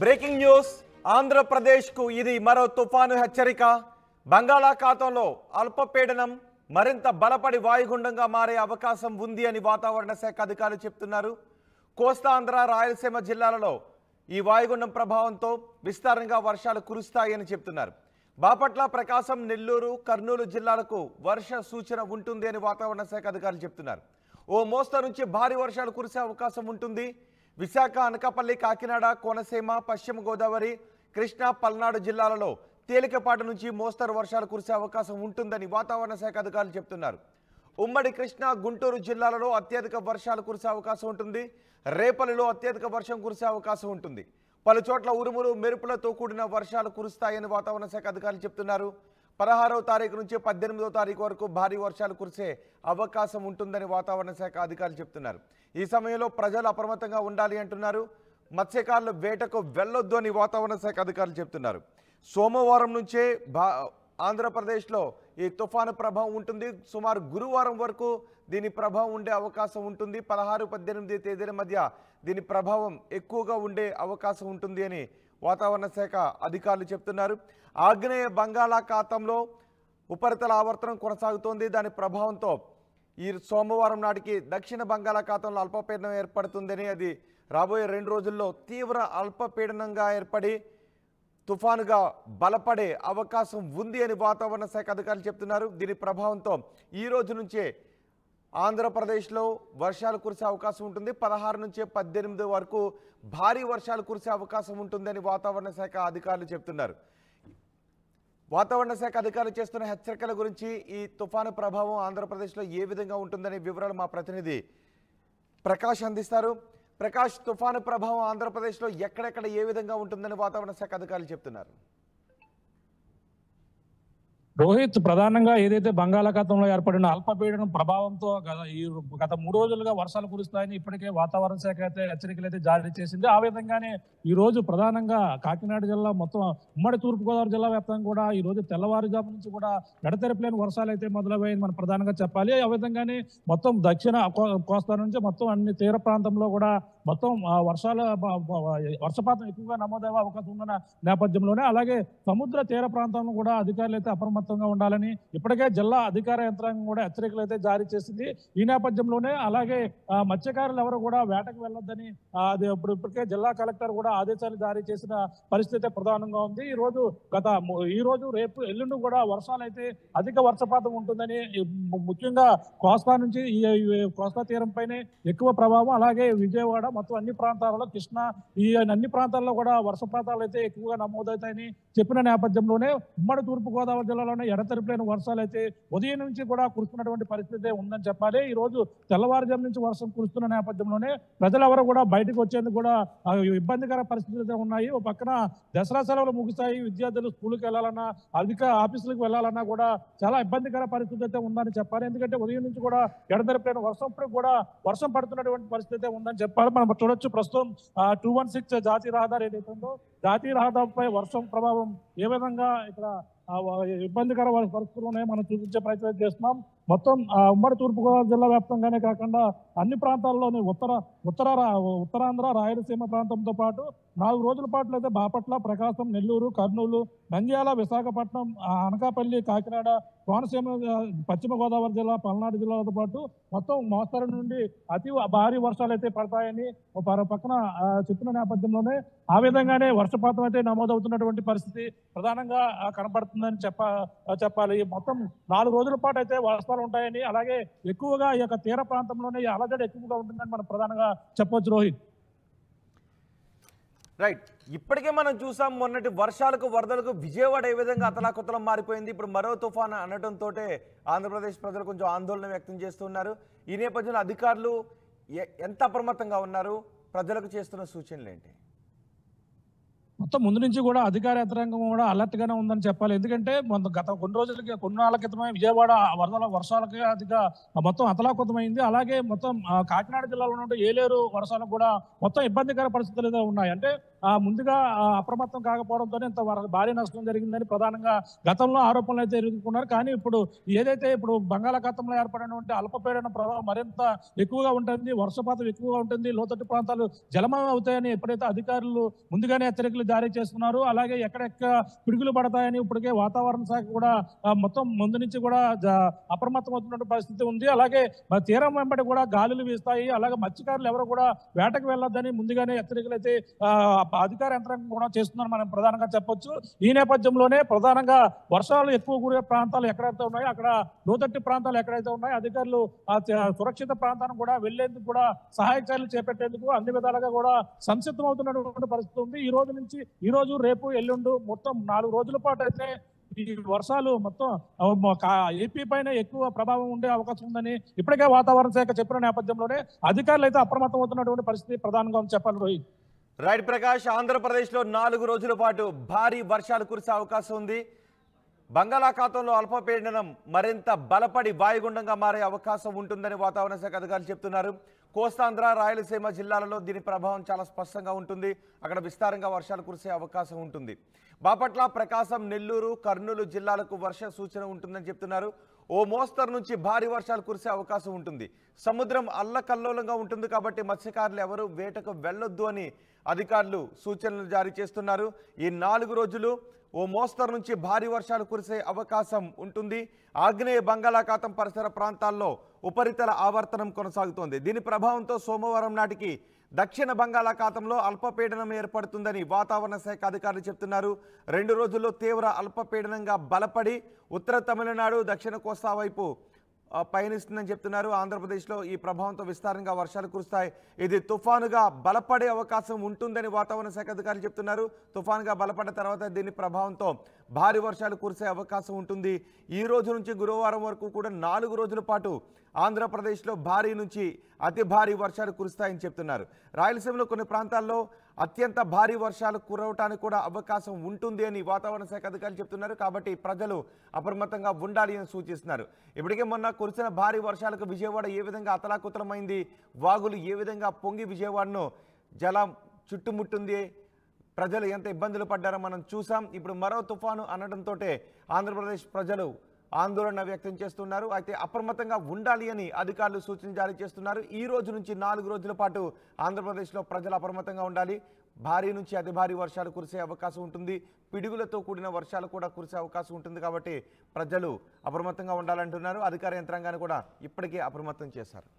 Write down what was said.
breaking news ఆంధ్రప్రదేశ్కు ఇది మరో తుఫాను హెచ్చరిక బంగాళాఖాతంలో అల్పపీడనం మరింత బలపడి వాయుగుండంగా మారే అవకాశం ఉంది అని వాతావరణ శాఖ అధికారులు చెప్తున్నారు కోస్తాంధ్ర రాయలసీమ జిల్లాలలో ఈ వాయుగుండం ప్రభావంతో విస్తారంగా వర్షాలు కురుస్తాయని చెప్తున్నారు బాపట్ల ప్రకాశం నెల్లూరు కర్నూలు జిల్లాలకు వర్ష సూచన ఉంటుంది అని వాతావరణ శాఖ అధికారులు చెప్తున్నారు ఓ మోస్తరు నుంచి భారీ వర్షాలు కురిసే అవకాశం ఉంటుంది విశాఖ అనకాపల్లి కాకినాడ కోనసీమ పశ్చిమ గోదావరి కృష్ణా పల్నాడు జిల్లాలలో తేలికపాటి నుంచి మోస్తరు వర్షాలు కురిసే అవకాశం ఉంటుందని వాతావరణ శాఖ అధికారులు చెబుతున్నారు ఉమ్మడి కృష్ణా గుంటూరు జిల్లాలలో అత్యధిక వర్షాలు కురిసే అవకాశం ఉంటుంది రేపల్లిలో అత్యధిక వర్షం కురిసే అవకాశం ఉంటుంది పలు చోట్ల ఉరుములు మెరుపులతో కూడిన వర్షాలు కురుస్తాయని వాతావరణ శాఖ అధికారులు చెబుతున్నారు పదహారవ తారీఖు నుంచి పద్దెనిమిదవ తారీఖు వరకు భారీ వర్షాలు కురిసే అవకాశం ఉంటుందని వాతావరణ శాఖ అధికారులు చెప్తున్నారు ఈ సమయంలో ప్రజలు అప్రమత్తంగా ఉండాలి అంటున్నారు మత్స్యకారులు వేటకు వెళ్ళొద్దు అని వాతావరణ శాఖ అధికారులు చెప్తున్నారు సోమవారం నుంచే భా ఆంధ్రప్రదేశ్లో ఈ తుఫాను ప్రభావం ఉంటుంది సుమారు గురువారం వరకు దీని ప్రభావం ఉండే అవకాశం ఉంటుంది పదహారు పద్దెనిమిది తేదీల మధ్య దీని ప్రభావం ఎక్కువగా ఉండే అవకాశం ఉంటుంది అని వాతావరణ శాఖ అధికారులు చెప్తున్నారు ఆగ్నేయ బంగాళాఖాతంలో ఉపరితల ఆవర్తనం కొనసాగుతోంది దాని ప్రభావంతో ఈ సోమవారం నాటికి దక్షిణ బంగాళాఖాతంలో అల్పపీడనం ఏర్పడుతుందని అది రాబోయే రెండు రోజుల్లో తీవ్ర అల్పపీడనంగా ఏర్పడి తుఫానుగా బలపడే అవకాశం ఉంది అని వాతావరణ శాఖ అధికారులు చెప్తున్నారు దీని ప్రభావంతో ఈ రోజు నుంచే ఆంధ్రప్రదేశ్లో వర్షాలు కురిసే అవకాశం ఉంటుంది పదహారు నుంచి పద్దెనిమిది వరకు భారీ వర్షాలు కురిసే అవకాశం ఉంటుందని వాతావరణ శాఖ అధికారులు చెప్తున్నారు వాతావరణ శాఖ అధికారులు చేస్తున్న హెచ్చరికల గురించి ఈ తుఫాను ప్రభావం ఆంధ్రప్రదేశ్లో ఏ విధంగా ఉంటుందనే వివరాలు మా ప్రతినిధి ప్రకాష్ అందిస్తారు ప్రకాష్ తుఫాను ప్రభావం ఆంధ్రప్రదేశ్లో ఎక్కడెక్కడ ఏ విధంగా ఉంటుందని వాతావరణ శాఖ అధికారులు చెప్తున్నారు రోహిత్ ప్రధానంగా ఏదైతే బంగాళాఖాతంలో ఏర్పడిన అల్పపీడనం ప్రభావంతో గత ఈ గత మూడు రోజులుగా వర్షాలు కురుస్తాయని ఇప్పటికే వాతావరణ శాఖ అయితే హెచ్చరికలు అయితే జారీ చేసింది ఆ విధంగానే ఈ రోజు ప్రధానంగా కాకినాడ జిల్లా మొత్తం ఉమ్మడి తూర్పుగోదావరి జిల్లా వ్యాప్తంగా కూడా ఈ రోజు తెల్లవారుజాము నుంచి కూడా ఎడతెరపలేని వర్షాలు అయితే మొదలయ్యాయని మనం ప్రధానంగా చెప్పాలి ఆ విధంగానే మొత్తం దక్షిణ కోస్తా నుంచి మొత్తం అన్ని తీర ప్రాంతంలో కూడా మొత్తం వర్షాల వర్షపాతం ఎక్కువగా నమోదయ్యే అవకాశం ఉన్న నేపథ్యంలోనే అలాగే సముద్ర తీర ప్రాంతంలో కూడా అధికారులు అయితే అప్రమత్తంగా ఉండాలని ఇప్పటికే జిల్లా అధికార యంత్రాంగం కూడా హెచ్చరికలు అయితే జారీ చేసింది ఈ నేపథ్యంలోనే అలాగే మత్స్యకారులు ఎవరు కూడా వేటకు వెళ్ళొద్దని అది ఇప్పుడు ఇప్పటికే జిల్లా కలెక్టర్ కూడా ఆదేశాలు జారీ చేసిన పరిస్థితి ప్రధానంగా ఉంది ఈ రోజు గత ఈ రోజు రేపు ఎల్లుండి కూడా వర్షాలు అయితే అధిక వర్షపాతం ఉంటుందని ముఖ్యంగా కోస్తా నుంచి కోస్తా తీరం పైనే ఎక్కువ ప్రభావం అలాగే విజయవాడ మొత్తం అన్ని ప్రాంతాలలో కృష్ణ ఈ అన్ని ప్రాంతాల్లో కూడా వర్ష ప్రాంతాలు అయితే ఎక్కువగా నమోదవుతాయని చెప్పిన నేపథ్యంలోనే ఉమ్మడి తూర్పుగోదావరి జిల్లాలోనే ఎడతెరిపిన వర్షాలు అయితే ఉదయం నుంచి కూడా కురుస్తున్నటువంటి పరిస్థితి ఉందని చెప్పాలి ఈ రోజు తెల్లవారుజాము నుంచి వర్షం కురుస్తున్న నేపథ్యంలోనే ప్రజలెవరూ కూడా బయటకు వచ్చేందుకు కూడా ఇబ్బందికర పరిస్థితులు ఉన్నాయి ఓ పక్కన దసరా సెలవులు ముగిస్తాయి విద్యార్థులు స్కూల్కి వెళ్ళాలన్నా అధిక ఆఫీసులకు వెళ్ళాలన్నా కూడా చాలా ఇబ్బందికర పరిస్థితి అయితే ఉందని చెప్పాలి ఎందుకంటే ఉదయం నుంచి కూడా ఎడతెరిపిన వర్షం ఇప్పుడు కూడా వర్షం పడుతున్నటువంటి పరిస్థితి ఉందని చెప్పాలి మనం మనం చూడొచ్చు ప్రస్తుతం టూ వన్ సిక్స్ జాతీయ రహదారి ఏదైతే ఉందో జాతీయ రహదారిపై వర్షం ప్రభావం ఏ విధంగా ఇక్కడ ఇబ్బందికర పరిస్థితులు ఉన్నాయో మనం చూపించే ప్రయత్నం చేస్తున్నాం మొత్తం ఉమ్మడి తూర్పుగోదావరి జిల్లా వ్యాప్తంగానే కాకుండా అన్ని ప్రాంతాల్లోనే ఉత్తర ఉత్తర ఉత్తరాంధ్ర రాయలసీమ ప్రాంతంతో పాటు నాలుగు రోజుల పాటు లేదా బాపట్ల ప్రకాశం నెల్లూరు కర్నూలు నంద్యాల విశాఖపట్నం అనకాపల్లి కాకినాడ కోనసీమ పశ్చిమ గోదావరి జిల్లా పల్నాడు జిల్లాలతో పాటు మొత్తం మోస్తరు నుండి అతి భారీ వర్షాలు అయితే పడతాయని పక్కన చెప్పిన నేపథ్యంలోనే ఆ విధంగానే వర్షపాతం అయితే నమోదవుతున్నటువంటి పరిస్థితి ప్రధానంగా కనపడుతుందని చెప్ప చెప్పాలి మొత్తం నాలుగు రోజుల పాటు అయితే వర్షాలు ఉంటాయని అలాగే ఎక్కువగా ఈ యొక్క తీర ప్రాంతంలోనే బడ్జెట్ ఎక్కువగా ఉంటుందని మనం ప్రధానంగా చెప్పవచ్చు రోహిత్ రైట్ ఇప్పటికే మనం చూసాం మొన్నటి వర్షాలకు వరదలకు విజయవాడ ఏ విధంగా అతలాకుతలం మారిపోయింది ఇప్పుడు మరో తుఫాన్ అనడంతో ఆంధ్రప్రదేశ్ ప్రజలు కొంచెం ఆందోళన వ్యక్తం చేస్తున్నారు ఈ నేపథ్యంలో అధికారులు ఎంత అప్రమత్తంగా ఉన్నారు ప్రజలకు చేస్తున్న సూచనలు ఏంటి మొత్తం ముందు నుంచి కూడా అధికార యంత్రాంగం కూడా అలర్ట్ గానే ఉందని చెప్పాలి ఎందుకంటే గత కొన్ని రోజులకి కొన్ని నాళ్ళ క్రితమే విజయవాడ వరదల వర్షాలకి అదిగా మొత్తం అతలాకృతమైంది అలాగే మొత్తం కాకినాడ జిల్లాలో ఉన్న ఏలేరు వర్షాలకు కూడా మొత్తం ఇబ్బందికర పరిస్థితులు ఉన్నాయి అంటే ముందుగా అప్రమత్తం కాకపోవడంతో ఇంత భారీ నష్టం జరిగిందని ప్రధానంగా గతంలో ఆరోపణలు అయితే ఎదుర్కొన్నారు కానీ ఇప్పుడు ఏదైతే ఇప్పుడు బంగాళాఖాతంలో ఏర్పడినటువంటి అల్పపీడన ప్రభావం మరింత ఎక్కువగా ఉంటుంది వర్షపాతం ఎక్కువగా ఉంటుంది లోతట్టు ప్రాంతాలు జలమయం అవుతాయని ఎప్పుడైతే అధికారులు ముందుగానే హెచ్చరికలు జారీ చేస్తున్నారు అలాగే ఎక్కడెక్కడ పిడుగులు పడతాయని ఇప్పటికే వాతావరణ శాఖ కూడా మొత్తం ముందు నుంచి కూడా అప్రమత్తం అవుతున్నటువంటి పరిస్థితి ఉంది అలాగే తీరం వెంబడి కూడా గాలులు వీస్తాయి అలాగే మత్స్యకారులు ఎవరు కూడా వేటకు వెళ్ళొద్దని ముందుగానే హెచ్చరికలు అయితే అధికార యంత్రాంగం కూడా చేస్తుందని మనం ప్రధానంగా చెప్పొచ్చు ఈ నేపథ్యంలోనే ప్రధానంగా వర్షాలు ఎక్కువ కురే ప్రాంతాలు ఎక్కడైతే ఉన్నాయో అక్కడ లోతట్టి ప్రాంతాలు ఎక్కడైతే ఉన్నాయో అధికారులు సురక్షిత ప్రాంతానికి కూడా వెళ్లేందుకు కూడా సహాయక చర్యలు చేపట్టేందుకు అన్ని విధాలుగా కూడా సంసిద్ధం అవుతున్నటువంటి పరిస్థితి ఉంది ఈ రోజు నుంచి ఈ రోజు రేపు ఎల్లుండు మొత్తం నాలుగు రోజుల పాటు అయితే ఈ వర్షాలు మొత్తం ఏపీ పైన ఎక్కువ ప్రభావం ఉండే అవకాశం ఉందని ఇప్పటికే వాతావరణ శాఖ చెప్పిన నేపథ్యంలోనే అధికారులు అయితే అప్రమత్తం అవుతున్నటువంటి పరిస్థితి ప్రధానంగా చెప్పాలి రోహిత్ రైట్ ప్రకాష్ ఆంధ్రప్రదేశ్లో నాలుగు రోజుల పాటు భారీ వర్షాలు కురిసే అవకాశం ఉంది బంగాళాఖాతంలో అల్పపీడనం మరింత బలపడి వాయుగుండంగా మారే అవకాశం ఉంటుందని వాతావరణ శాఖ అధికారులు చెప్తున్నారు కోస్తాంధ్ర రాయలసీమ జిల్లాలలో దీని ప్రభావం చాలా స్పష్టంగా ఉంటుంది అక్కడ విస్తారంగా వర్షాలు కురిసే అవకాశం ఉంటుంది బాపట్ల ప్రకాశం నెల్లూరు కర్నూలు జిల్లాలకు వర్ష సూచన ఉంటుందని చెప్తున్నారు ఓ మోస్తరు నుంచి భారీ వర్షాలు కురిసే అవకాశం ఉంటుంది సముద్రం అల్లకల్లోలంగా ఉంటుంది కాబట్టి మత్స్యకారులు ఎవరు వేటకు వెళ్ళొద్దు అని అధికారులు సూచనలు జారీ చేస్తున్నారు ఈ నాలుగు రోజులు ఓ మోస్తరు నుంచి భారీ వర్షాలు కురిసే అవకాశం ఉంటుంది ఆగ్నేయ బంగాళాఖాతం పరిసర ప్రాంతాల్లో ఉపరితల ఆవర్తనం కొనసాగుతోంది దీని ప్రభావంతో సోమవారం నాటికి దక్షిణ బంగాళాఖాతంలో అల్పపీడనం ఏర్పడుతుందని వాతావరణ శాఖ అధికారులు చెప్తున్నారు రెండు రోజుల్లో తీవ్ర అల్పపీడనంగా బలపడి ఉత్తర తమిళనాడు దక్షిణ కోస్తా వైపు పయనిస్తుందని చెప్తున్నారు ఆంధ్రప్రదేశ్లో ఈ ప్రభావంతో విస్తారంగా వర్షాలు కురుస్తాయి ఇది తుఫానుగా బలపడే అవకాశం ఉంటుందని వాతావరణ శాఖ అధికారులు చెప్తున్నారు తుఫానుగా బలపడిన తర్వాత దీని ప్రభావంతో భారీ వర్షాలు కురిసే అవకాశం ఉంటుంది ఈ రోజు నుంచి గురువారం వరకు కూడా నాలుగు రోజుల పాటు ఆంధ్రప్రదేశ్లో భారీ నుంచి అతి భారీ వర్షాలు కురుస్తాయని చెప్తున్నారు రాయలసీమలో కొన్ని ప్రాంతాల్లో అత్యంత భారీ వర్షాలు కురవటానికి కూడా అవకాశం ఉంటుంది అని వాతావరణ శాఖ అధికారులు చెప్తున్నారు కాబట్టి ప్రజలు అప్రమత్తంగా ఉండాలి అని సూచిస్తున్నారు ఇప్పటికే మొన్న కురిసిన భారీ వర్షాలకు విజయవాడ ఏ విధంగా అతలాకుతలమైంది వాగులు ఏ విధంగా పొంగి విజయవాడను జలం చుట్టుముట్టుంది ప్రజలు ఎంత ఇబ్బందులు పడ్డారో మనం చూసాం ఇప్పుడు మరో తుఫాను అనడంతో ఆంధ్రప్రదేశ్ ప్రజలు ఆందోళన వ్యక్తం చేస్తున్నారు అయితే అప్రమత్తంగా ఉండాలి అని అధికారులు సూచన జారీ చేస్తున్నారు ఈ రోజు నుంచి నాలుగు రోజుల పాటు ఆంధ్రప్రదేశ్లో ప్రజలు అప్రమత్తంగా ఉండాలి భారీ నుంచి అతి భారీ వర్షాలు కురిసే అవకాశం ఉంటుంది పిడుగులతో కూడిన వర్షాలు కూడా కురిసే అవకాశం ఉంటుంది కాబట్టి ప్రజలు అప్రమత్తంగా ఉండాలంటున్నారు అధికార యంత్రాంగాన్ని కూడా ఇప్పటికే అప్రమత్తం చేశారు